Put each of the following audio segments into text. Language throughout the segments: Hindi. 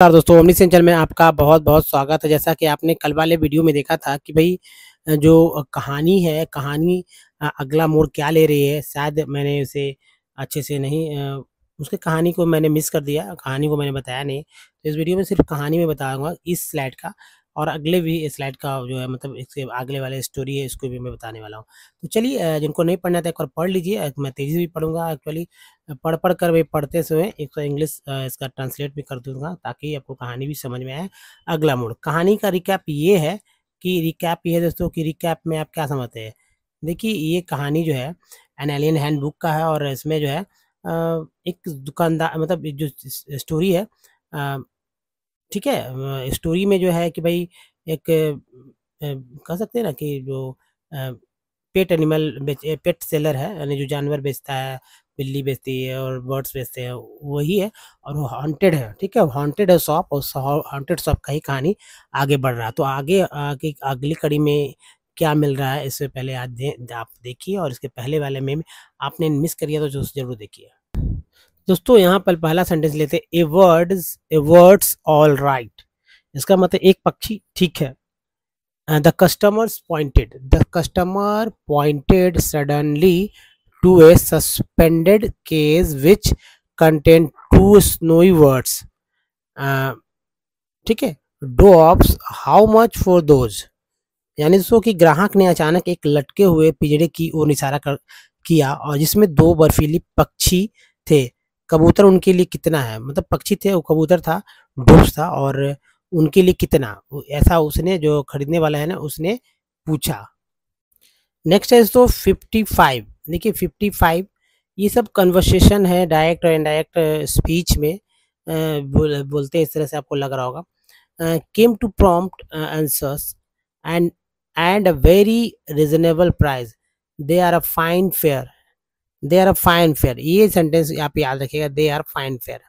नमस्कार दोस्तों ओमनी सेंचर में आपका बहुत बहुत स्वागत है जैसा कि आपने कल वाले वीडियो में देखा था कि भाई जो कहानी है कहानी अगला मोड़ क्या ले रही है शायद मैंने उसे अच्छे से नहीं उसकी कहानी को मैंने मिस कर दिया कहानी को मैंने बताया नहीं तो इस वीडियो में सिर्फ कहानी में बताऊंगा इस स्लाइड का और अगले भी स्लाइड का जो है मतलब इसके अगले वाले स्टोरी है इसको भी मैं बताने वाला हूँ तो चलिए जिनको नहीं पढ़ना था तो एक बार पढ़ लीजिए मैं तेज़ी से भी पढ़ूंगा एक्चुअली पढ़ पढ़ कर भाई पढ़ते समय एक तो इंग्लिश इसका ट्रांसलेट भी कर दूंगा ताकि आपको कहानी भी समझ में आए अगला मोड़ कहानी का रिकैप ये है कि रिकैप ये है दोस्तों कि रिकैप में आप क्या समझते हैं देखिए ये कहानी जो है एन एलियन हैंड बुक का है और इसमें जो है एक दुकानदार मतलब जो स्टोरी है ठीक है स्टोरी में जो है कि भाई एक कह सकते हैं ना कि जो पेट एनिमल पेट सेलर है यानी जो जानवर बेचता है बिल्ली बेचती है और बर्ड्स बेचते हैं वही है और वो हॉन्टेड है ठीक है हॉन्टेड है शॉप और हॉन्टेड शॉप का ही कहानी आगे बढ़ रहा है तो आगे आगे अगली कड़ी में क्या मिल रहा है इससे पहले आज दे, आप देखिए और इसके पहले वाले में आपने मिस करिए तो जरूर देखिए दोस्तों यहाँ पर पहला सेंटेंस लेते a word a words all right इसका मतलब एक पक्षी ठीक है the customers pointed the customer pointed suddenly to a suspended case which contain two snowy words ठीक है डोप्स हाउ मच फॉर दोज यानी दोस्तों कि ग्राहक ने अचानक एक लटके हुए पिजड़े की ओर इशारा कर किया और जिसमें दो बर्फीली पक्षी थे कबूतर उनके लिए कितना है मतलब पक्षी थे वो कबूतर था डोस था और उनके लिए कितना ऐसा उसने जो खरीदने वाला है ना उसने पूछा नेक्स्ट है दोस्तों फिफ्टी फाइव देखिए फिफ्टी फाइव ये सब कन्वर्सेशन है डायरेक्ट और इनडायरेक्ट स्पीच में बोल, बोलते इस तरह से आपको लग रहा होगा came to prompt answers and and a very reasonable price they are a fine fair they are fine fair ये सेंटेंस आप याद रखिएगा दे आर फाइन फेयर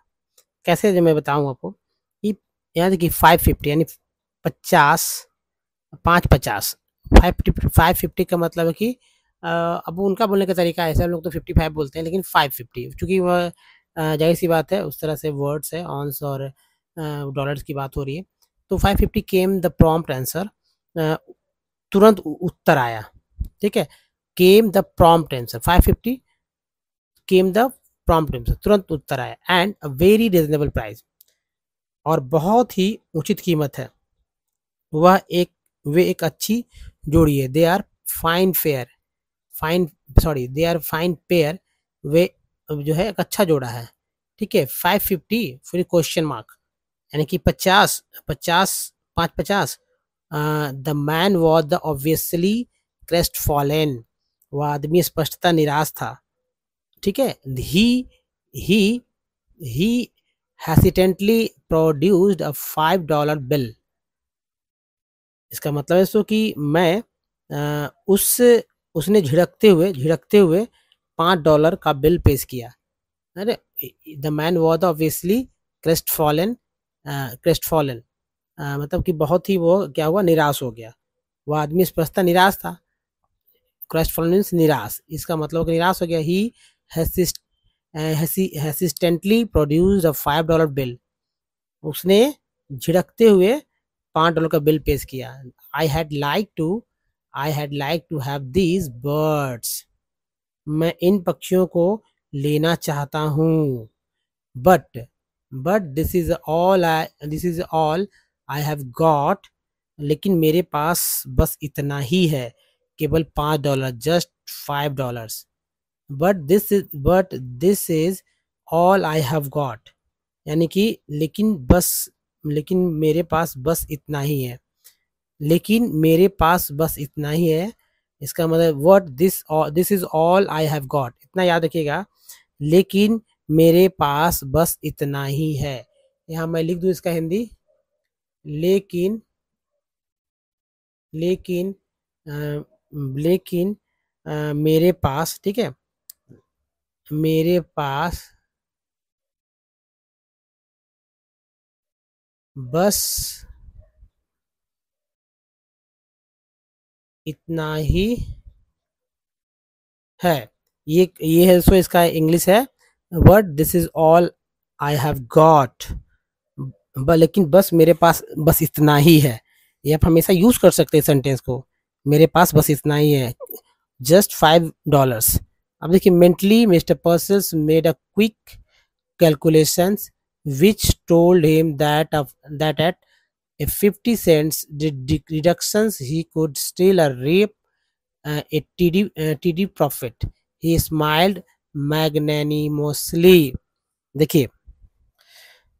कैसे जो मैं बताऊँ आपको कि यहाँ देखिए फाइव फिफ्टी यानी पचास पाँच पचास फाइव फिफ्टी फाइव फिफ्टी का मतलब है कि अब उनका बोलने का तरीका ऐसा लोग तो फिफ्टी फाइव बोलते हैं लेकिन फाइव फिफ्टी चूँकि वह जाहिर सी बात है उस तरह से वर्ड्स है ऑन्स और डॉलर्स की बात हो रही है तो five fifty came the prompt answer तुरंत उत्तर आया ठीक है came the prompt answer five fifty came the prompt answer तुरंत उत्तर आया and a very reasonable price और बहुत ही उचित कीमत है वह एक वे एक अच्छी जोड़ी है they are fine fair fine sorry they are fine pair वे जो है एक अच्छा जोड़ा है ठीक है फाइव फिफ्टी फिर क्वेश्चन मार्क यानी कि पचास पचास पाँच पचास the man was the obviously crestfallen वह आदमी स्पष्टता निराश था ठीक है he he he hesitantly produced a five dollar bill इसका मतलब है सो कि मैं आ, उस उसने झिड़कते हुए झिड़कते हुए पाँच डॉलर का बिल पेश किया अरे the man was obviously crestfallen crestfallen मतलब कि बहुत ही वो क्या हुआ निराश हो गया वो आदमी स्पष्टता निराश था क्रिस्ट फॉलन मीन्स निराश इसका मतलब निराश हो गया he hesitantly produce a five dollar bill उसने झिड़कते हुए पाँच डॉलर का बिल पेश किया I had like to I had like to have these birds मैं इन पक्षियों को लेना चाहता हूँ but but this is all I this is all I have got लेकिन मेरे पास बस इतना ही है केवल पाँच dollar just five dollars but this is but this is all I have got यानी कि लेकिन बस लेकिन मेरे पास बस इतना ही है लेकिन मेरे पास बस इतना ही है इसका मतलब what this this is all I have got इतना याद रखिएगा लेकिन मेरे पास बस इतना ही है यहाँ मैं लिख दूँ इसका हिंदी लेकिन लेकिन आ, लेकिन आ, मेरे पास ठीक है मेरे पास बस इतना ही है ये ये है सो इसका इंग्लिश है word this is all I have got लेकिन बस मेरे पास बस इतना ही है ये आप हमेशा यूज कर सकते हैं सेंटेंस को मेरे पास बस इतना ही है जस्ट फाइव डॉलर्स अब देखिए mentally mister Purcell's made a quick calculations which told him that of that at 50 cents the reductions he could still uh, reap a TD, uh, TD profit. He smiled magnanimously. देखिए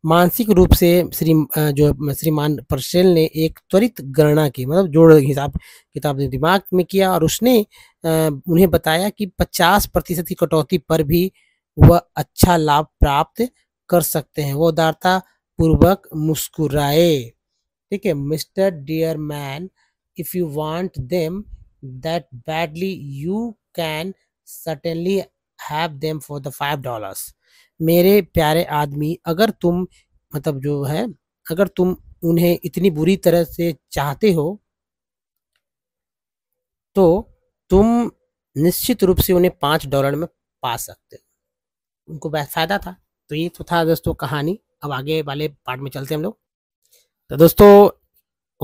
मानसिक रूप से श्री जो श्रीमान परसेल ने एक त्वरित गणना की मतलब जोड़ हिसाब किताब ने दिमाग में किया और उसने उन्हें बताया कि 50 प्रतिशत की कटौती पर भी वह अच्छा लाभ प्राप्त कर सकते हैं वो उदारता पूर्वक मुस्कुराए ठीक है mister dear man if you want them that badly you can certainly have them for the five dollars मेरे प्यारे आदमी अगर तुम मतलब जो है अगर तुम उन्हें इतनी बुरी तरह से चाहते हो तो तुम निश्चित रूप से उन्हें पाँच डॉलर में पा सकते हो उनको फायदा था तो ये तो था दोस्तों कहानी अब आगे वाले पार्ट में चलते हम लोग तो दोस्तों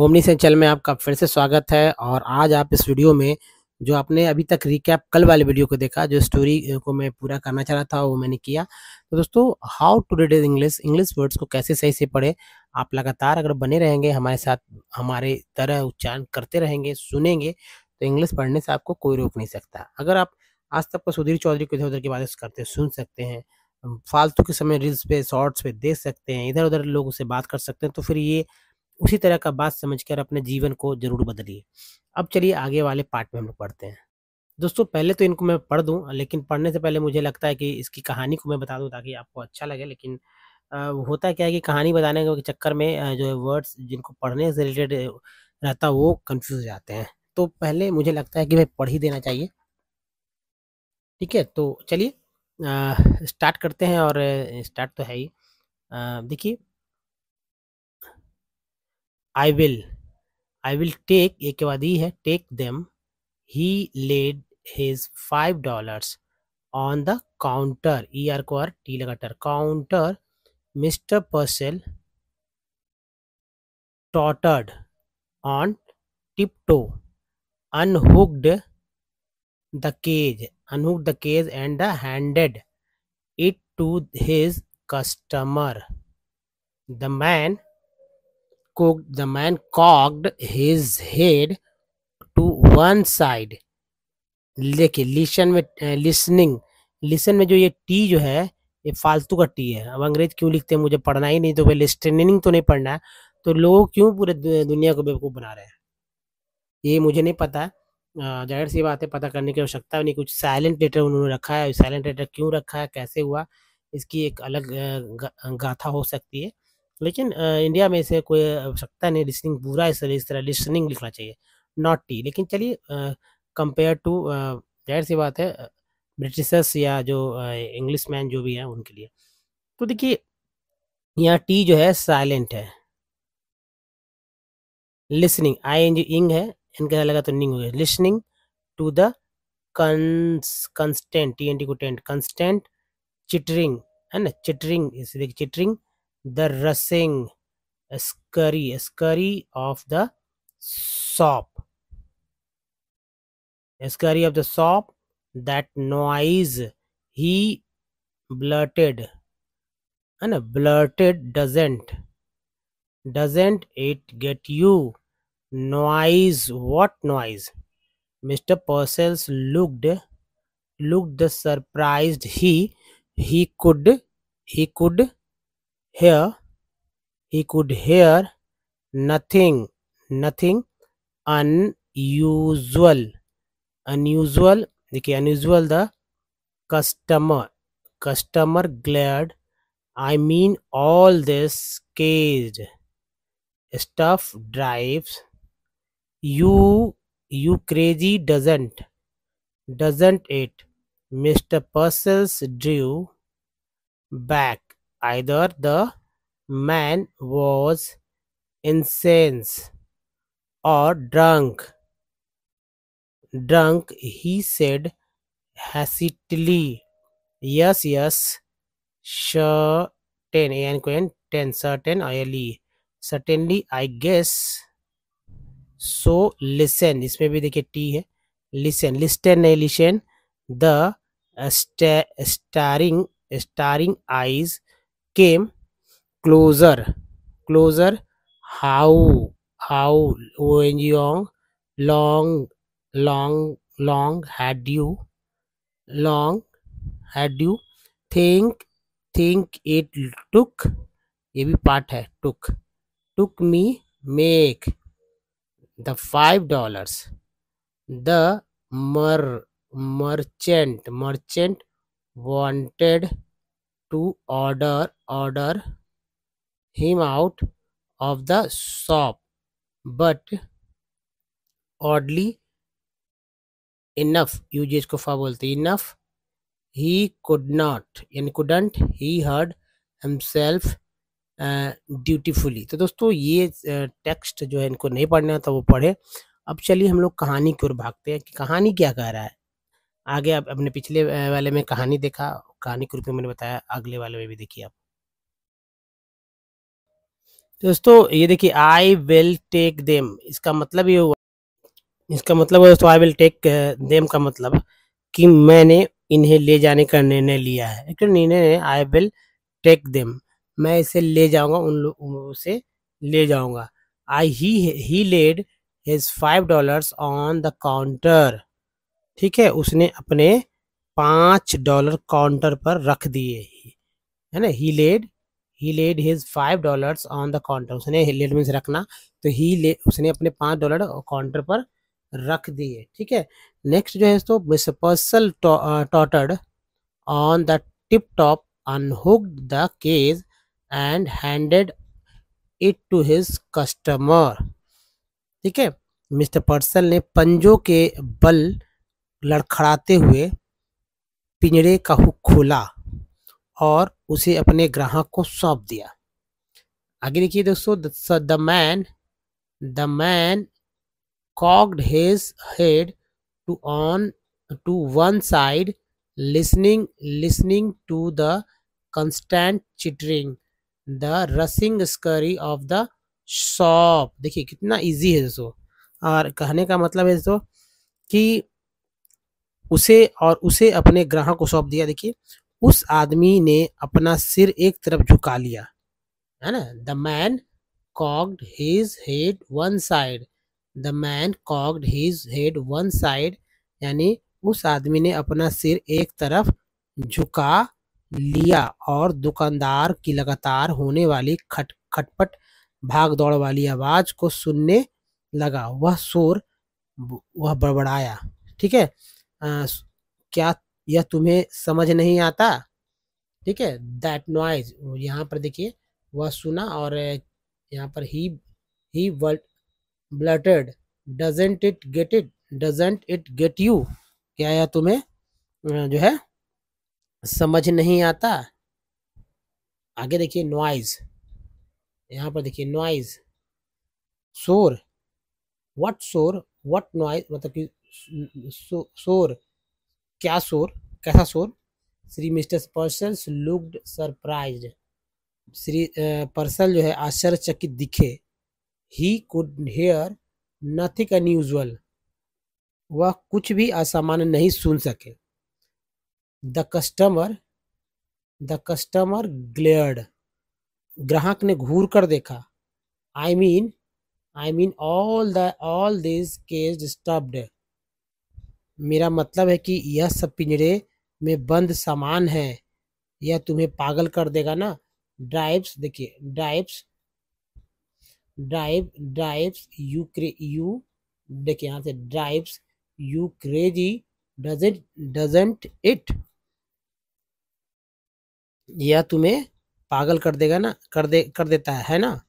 ओमनी सेंचल में आपका फिर से स्वागत है और आज आप इस वीडियो में जो आपने अभी तक रिकैप कल वाले वीडियो को देखा जो स्टोरी को मैं पूरा करना चाह रहा था वो मैंने किया तो दोस्तों how to read English English words को कैसे सही से पढ़े आप लगातार अगर बने रहेंगे हमारे साथ हमारे तरह उच्चारण करते रहेंगे सुनेंगे तो इंग्लिश पढ़ने से आपको कोई रोक नहीं सकता अगर आप आज तक को सुधीर चौधरी को इधर उधर की बातें करते सुन सकते हैं फालतू के समय रील्स पे शॉर्ट्स पे देख सकते हैं इधर उधर लोग उसे बात कर सकते हैं तो फिर ये उसी तरह का बात समझकर अपने जीवन को जरूर बदलिए अब चलिए आगे वाले पार्ट में हम लोग पढ़ते हैं दोस्तों पहले तो इनको मैं पढ़ दूँ लेकिन पढ़ने से पहले मुझे लगता है कि इसकी कहानी को मैं बता दूँ ताकि आपको अच्छा लगे लेकिन आ, होता क्या है कि कहानी बताने के चक्कर में जो है वर्ड्स जिनको पढ़ने से रिलेटेड रहता वो कंफ्यूज हो जाते हैं तो पहले मुझे लगता है कि भाई पढ़ ही देना चाहिए ठीक है तो चलिए स्टार्ट करते हैं और स्टार्ट तो है ही देखिए I will I will take ये के बाद ही है take them he laid his five dollar on the counter E R को आर टी लगाटर counter mister Purcell tottered on tip tiptoe unhooked the cage unhook the cage and the handed it to his customer the man cocked the man cocked his head to one side देखिए लिसन में लिसनिंग लिसन में जो ये टी जो है ये फालतू का टी है अब अंग्रेज क्यों लिखते हैं मुझे पढ़ना ही नहीं तो भाई लिस्टनिंग तो नहीं पढ़ना है तो लोग क्यों पूरे दुनिया को बेवकूफ़ बना रहे हैं ये मुझे नहीं पता जाहिर सी बात है पता करने की आवश्यकता नहीं कुछ साइलेंट लेटर उन्होंने रखा है साइलेंट लेटर क्यों रखा है कैसे हुआ इसकी एक अलग गाथा हो सकती है लेकिन इंडिया में इसे कोई आवश्यकता नहीं लिसनिंग बुरा इस तरह इस तरह लिसनिंग लिखना चाहिए नॉट टी लेकिन चलिए कंपेयर टू जाहिर सी बात है ब्रिटिशर्स या जो इंग्लिश मैन जो भी हैं उनके लिए तो देखिए यहाँ टी जो है साइलेंट है लिसनिंग आई एन जी इंग है इनका लगा तो निंग हो गया listening to the constant T N T को टेंट कंस्टेंट चिटरिंग है ना चिटरिंग इसे देखिए chittering the rushing scurry scurry of the a scurry of the sop that noise he blurted and blurted doesn't doesn't it get you noise what noise mr purcells looked looked The surprised he he could he could here he could hear nothing, nothing unusual. Unusual, देखिए unusual the customer, customer glared. I mean all this caged stuff drives you you crazy doesn't doesn't it mr purcell drew back either the man was insane or drunk. Drunk, he said hesitantly. Yes, yes, certain, and ten, certain, early. Certainly, I guess. So, listen, इसमें भी देखिए टी है listen, listen नहीं listen. The starring, starring eyes came closer closer how how O N G ओंग long long long had you long had you think think it took ये भी पार्ट है took took me make the five dollars the मर merchant merchant wanted to order order him out of the shop but oddly enough uses को फा बोलते इनफ ही कुड नॉट यानी couldn't he heard himself dutifully तो दोस्तों ये टेक्स्ट uh, जो है इनको नहीं पढ़ना था तो वो पढ़े अब चलिए हम लोग कहानी की ओर भागते हैं कि कहानी क्या कह रहा है आगे आप अपने पिछले वाले में कहानी देखा कहानी के रूप में मैंने बताया अगले वाले में भी देखिए आप दोस्तों ये देखिए आई विल टेक देम इसका मतलब ये हुआ इसका मतलब है दोस्तों आई विल टेक देम का मतलब कि मैंने इन्हें ले जाने का निर्णय लिया है निर्णय है आई विल टेक देम मैं इसे ले जाऊंगा उन उसे ले जाऊंगा I he laid his five dollars on the counter ठीक है उसने अपने पाँच डॉलर काउंटर पर रख दिए है ना he laid he laid his five dollar on the counter उसने लेड मीन्स रखना तो ही ले उसने अपने पाँच डॉलर काउंटर पर रख दिए ठीक है नेक्स्ट जो है तो miss Purcell tottered on the tip top unhooked the cage and handed it to his customer ठीक है मिस्टर पर्सल ने पंजों के बल लड़खड़ाते हुए पिंजरे का हुक खोला और उसे अपने ग्राहक को सौंप दिया आगे देखिए दोस्तों the man the man cocked his head to on to one side listening listening to the constant chittering the rushing scurry of the shop देखिए कितना इजी है दोस्तों और कहने का मतलब है दोस्तों कि उसे और उसे अपने ग्राहक को सौंप दिया देखिए उस आदमी ने अपना सिर एक तरफ झुका लिया है ना the man cocked his head one side the man cocked his head one side यानी उस आदमी ने अपना सिर एक तरफ झुका लिया और दुकानदार की लगातार होने वाली खट खटपट भाग दौड़ वाली आवाज को सुनने लगा वह शोर वह बड़बड़ाया ठीक है आ, क्या यह तुम्हें समझ नहीं आता ठीक है दैट नॉइज यहाँ पर देखिए वह सुना और यहाँ पर he he blurted doesn't it get it doesn't it get you क्या यह तुम्हें जो है समझ नहीं आता आगे देखिए नॉइज यहाँ पर देखिए नॉइज शोर वट शोर वट नॉइज मतलब कि शोर क्या शोर कैसा शोर Shri mister Purcell looked surprised Shri Purcell जो है आश्चर्यचकित दिखे ही कुड हेयर नथिंग अनयूजल वह कुछ भी असामान्य नहीं सुन सके the customer the customer glared ग्राहक ने घूर कर देखा I mean I mean all the all this cage stubbed मेरा मतलब है कि यह सब पिंजरे में बंद सामान है यह तुम्हें पागल कर देगा ना ड्राइव्स देखिए ड्राइव्स ड्राइव ड्राइव्स यू क्रे यू देखिए यहाँ से drives you crazy doesn't doesn't it यह तुम्हें पागल कर देगा ना कर दे कर देता है, है ना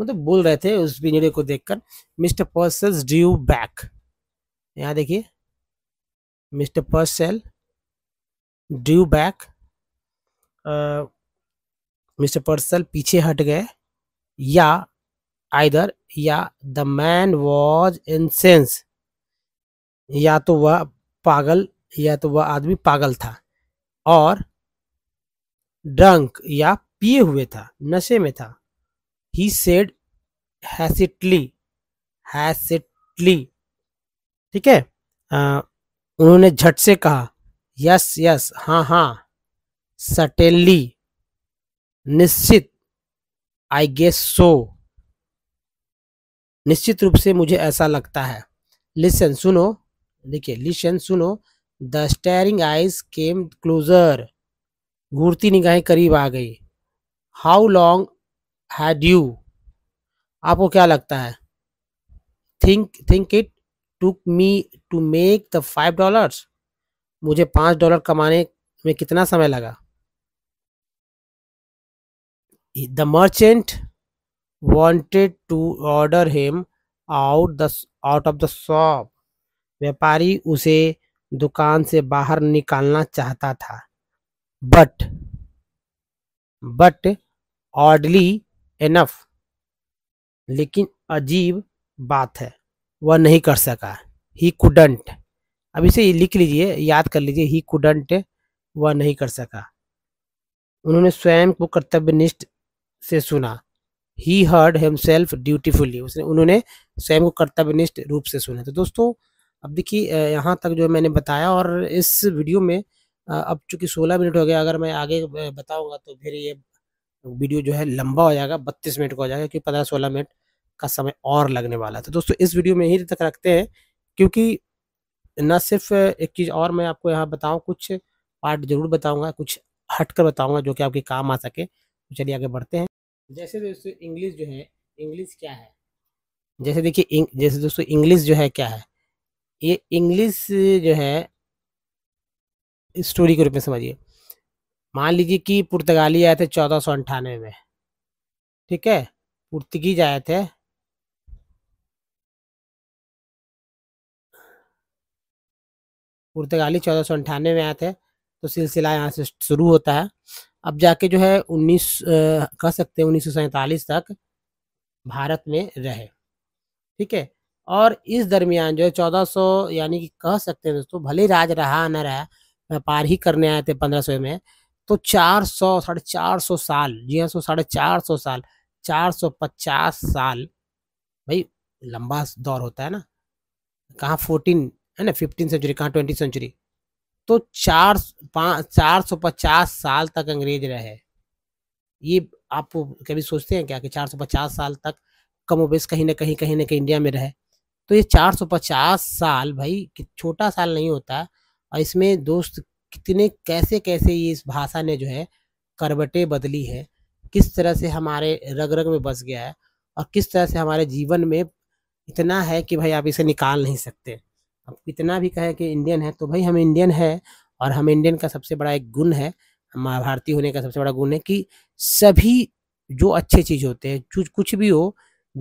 मतलब बोल रहे थे उस पिंजरे को देखकर मिस्टर पर्सन्स ड्यू बैक यहाँ देखिए Mr. Purcell drew back mister Purcell पीछे हट गए या आइदर या द मैन वॉज इंसेंस या तो वह पागल या तो वह आदमी पागल था और ड्रंक या पिए हुए था नशे में था ही सेड हैसिटली हैसिटली ठीक है उन्होंने झट से कहा यस यस हाँ हाँ सटेनली निश्चित आई गेस सो निश्चित रूप से मुझे ऐसा लगता है लिसन सुनो देखिए लिसन सुनो the staring eyes came closer घूरती निगाहें करीब आ गई हाउ लॉन्ग हैड यू आपको क्या लगता है think think it took me to make the five dollars मुझे पाँच डॉलर कमाने में कितना समय लगा the merchant wanted to order him out the out of the shop व्यापारी उसे दुकान से बाहर निकालना चाहता था बट बट ऑर्डली इनफ लेकिन अजीब बात है वह नहीं कर सका ही कुडंट अब इसे लिख लीजिए याद कर लीजिए ही कुडंट वह नहीं कर सका उन्होंने स्वयं को कर्तव्यनिष्ठ से सुना ही हर्ड हिमसेल्फ ड्यूटीफुली उसने उन्होंने स्वयं को कर्तव्यनिष्ठ रूप से सुना तो दोस्तों अब देखिए यहाँ तक जो मैंने बताया और इस वीडियो में अब चूंकि 16 मिनट हो गया अगर मैं आगे बताऊंगा तो फिर ये वीडियो जो है लंबा हो जाएगा बत्तीस मिनट का हो जाएगा क्योंकि है सोलह मिनट का समय और लगने वाला था तो दोस्तों इस वीडियो में यहीं तक रखते हैं क्योंकि न सिर्फ एक चीज़ और मैं आपको यहाँ बताऊँ कुछ पार्ट जरूर बताऊँगा कुछ हट कर बताऊँगा जो कि आपके काम आ सके तो चलिए आगे बढ़ते हैं जैसे दोस्तों इंग्लिश जो है इंग्लिश क्या है जैसे देखिए जैसे दोस्तों इंग्लिश जो है क्या है ये इंग्लिश जो है स्टोरी के रूप में समझिए मान लीजिए कि पुर्तगाली आए थे चौदह सौ अंठानवे में ठीक है पुर्तगीज आए थे पुर्तगाली चौदह सौ अंठानवे में आए थे तो सिलसिला यहाँ से शुरू होता है अब जाके जो है उन्नीस कह सकते हैं उन्नीस तक भारत में रहे ठीक है और इस दरमियान जो है चौदह सौ यानी कि कह सकते हैं दोस्तों भले राज रहा न रहा व्यापार ही करने आए थे पंद्रह सौ में तो चार सौ साढ़े चार सौ साल जी हाँ सो साढ़े चार सौ साल चार सौ पचास साल भाई लंबा दौर होता है ना कहाँ फोर्टीन है ना फिफ्टीन सेंचुरी कहाँ ट्वेंटी सेंचुरी तो चार पाँच चार सौ पचास साल तक अंग्रेज रहे ये आप कभी सोचते हैं क्या कि चार सौ पचास साल तक कमोबेश कहीं ना कहीं कहीं ना कहीं इंडिया में रहे तो ये चार सौ पचास साल भाई छोटा साल नहीं होता और इसमें दोस्त कितने कैसे कैसे ये इस भाषा ने जो है करवटें बदली है किस तरह से हमारे रग रग में बस गया है और किस तरह से हमारे जीवन में इतना है कि भाई आप इसे निकाल नहीं सकते अब कितना भी कहे कि इंडियन है तो भाई हम इंडियन है और हम इंडियन का सबसे बड़ा एक गुण है भारतीय होने का सबसे बड़ा गुण है कि सभी जो अच्छे चीज़ होते हैं कुछ भी हो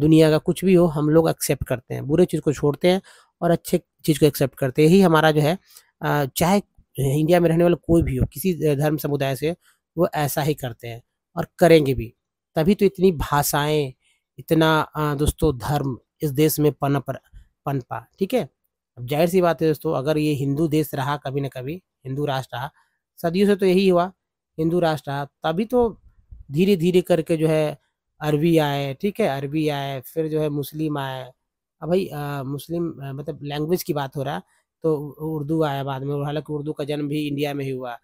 दुनिया का कुछ भी हो हम लोग एक्सेप्ट करते हैं बुरे चीज़ को छोड़ते हैं और अच्छे चीज़ को एक्सेप्ट करते हैं यही हमारा जो है चाहे इंडिया में रहने वाला कोई भी हो किसी धर्म समुदाय से वो ऐसा ही करते हैं और करेंगे भी तभी तो इतनी भाषाएं इतना दोस्तों धर्म इस देश में पनप पनपा ठीक है अब जाहिर सी बात है दोस्तों अगर ये हिंदू देश रहा कभी ना कभी हिंदू राष्ट्र रहा सदियों से तो यही हुआ हिंदू राष्ट्र रहा तभी तो धीरे धीरे करके जो है अरबी आए ठीक है अरबी आए फिर जो है मुस्लिम आए अब भाई आ, मुस्लिम आ, मतलब लैंग्वेज की बात हो रहा तो उर्दू आया बाद में हालांकि उर्दू का जन्म भी इंडिया में ही हुआ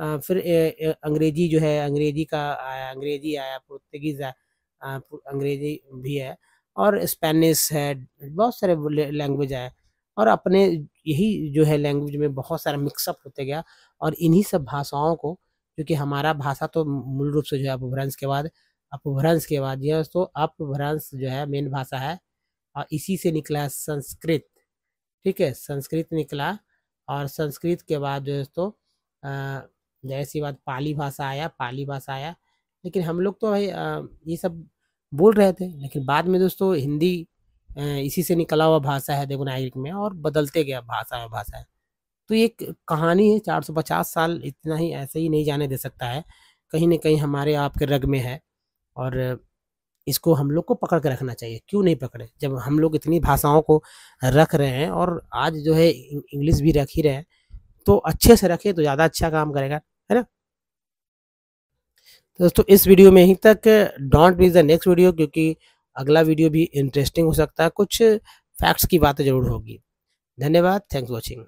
आ, फिर ए, ए, अंग्रेजी जो है अंग्रेजी का आया अंग्रेजी आया पुर्तगीज अंग्रेजी भी है और स्पेनिश है बहुत सारे लैंग्वेज आए और अपने यही जो है लैंग्वेज में बहुत सारा मिक्सअप होते गया और इन्हीं सब भाषाओं को क्योंकि हमारा भाषा तो मूल रूप से जो है अपभ्रंश के बाद अपभ्रंश के बाद यह तो अपभ्रंश जो है मेन भाषा है और इसी से निकला संस्कृत ठीक है संस्कृत निकला और संस्कृत के बाद जो है तो जैसी बात पाली भाषा आया पाली भाषा आया लेकिन हम लोग तो भाई ये सब बोल रहे थे लेकिन बाद में दोस्तों हिंदी इसी से निकला हुआ भाषा है देवनागरिक में और बदलते गया भाषा में भाषा है तो ये कहानी है 450 साल इतना ही ऐसे ही नहीं जाने दे सकता है कहीं ना कहीं हमारे आपके रग में है और इसको हम लोग को पकड़ के रखना चाहिए क्यों नहीं पकड़े जब हम लोग इतनी भाषाओं को रख रहे हैं और आज जो है इंग्लिश भी रख ही रहे हैं तो अच्छे से रखें तो ज़्यादा अच्छा काम करेगा है ना दोस्तों इस वीडियो में ही तक don't miss the next video क्योंकि अगला वीडियो भी इंटरेस्टिंग हो सकता है कुछ फैक्ट्स की बातें जरूर होगी धन्यवाद थैंक्स वॉचिंग